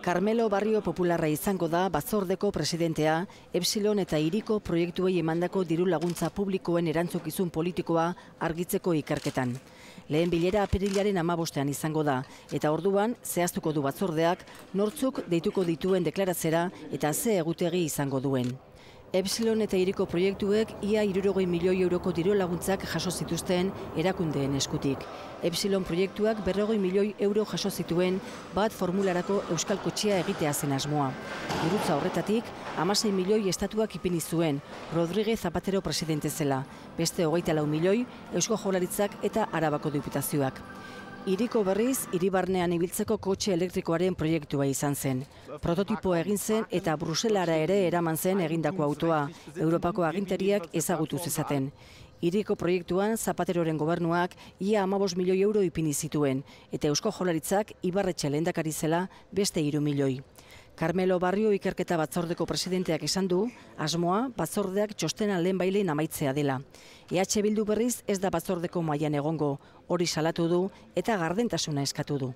Carmelo Barrio Popularra izango da Bazordeko presidentea, Epsilon eta Iriko proiektuei emandako diru laguntza publikoen erantzukizun politikoa argitzeko ikerketan. Lehen bilera apirilaren amabostean izango da, eta orduan zehaztuko du batzordeak, nortzuk deituko dituen deklaratzera eta ze egutegi izango duen. Epsilon eta iriko proiektuek ia irurogoi milioi euroko diru laguntzak jaso zituzten erakundeen eskutik. Epsilon proiektuak berrogoi milioi euro jaso zituen bat formularako euskal kotxea egitea zen asmoa. Gurutza horretatik, amasei milioi estatuak ipini zuen, Rodríguez Zapatero presidente zela, beste hogeita lau milioi, eusko jolaritzak eta arabako diputazioak. Iriko berriz, iribarnean ibiltzeko kotxe elektrikoaren proiektua izan zen. Prototipo egin zen eta Bruselara ere eraman zen egindako autoa, Europako aginteriak ezagutu zezaten. Iriko proiektuan Zapateroren gobernuak ia amabos milioi euro ipini zituen, eta Eusko Jolaritzak ibarretxe lehendakari zela beste iru milioi. Carmelo Barrio ikerketa batzordeko presidenteak esan du, asmoa batzordeak txosten lehen bailein amaitzea dela. EH Bildu berriz ez da batzordeko mailan egongo, hori salatu du eta gardentasuna eskatu du.